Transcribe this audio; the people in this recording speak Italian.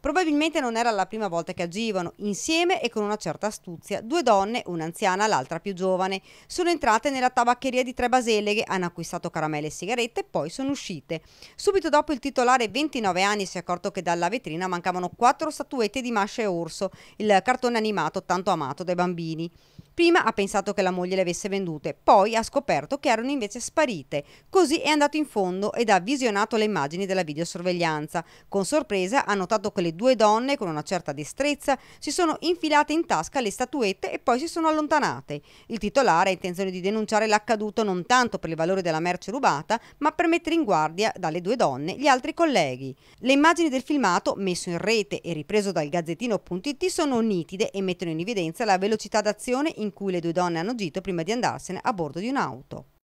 Probabilmente non era la prima volta che agivano, insieme e con una certa astuzia, due donne, un'anziana e l'altra più giovane. Sono entrate nella tabaccheria di Tre Baseleghe, hanno acquistato caramelle e sigarette e poi sono uscite. Subito dopo il titolare, 29 anni, si è accorto che dalla vetrina mancavano quattro statuette di Masha e Orso, il cartone animato tanto amato dai bambini. Prima ha pensato che la moglie le avesse vendute, poi ha scoperto che erano invece sparite. Così è andato in fondo ed ha visionato le immagini della videosorveglianza. Con sorpresa ha notato che le due donne, con una certa destrezza, si sono infilate in tasca le statuette e poi si sono allontanate. Il titolare ha intenzione di denunciare l'accaduto non tanto per il valore della merce rubata, ma per mettere in guardia dalle due donne gli altri colleghi. Le immagini del filmato, messo in rete e ripreso dal gazzettino.it, sono nitide e mettono in evidenza la velocità d'azione in in cui le due donne hanno agito prima di andarsene a bordo di un'auto.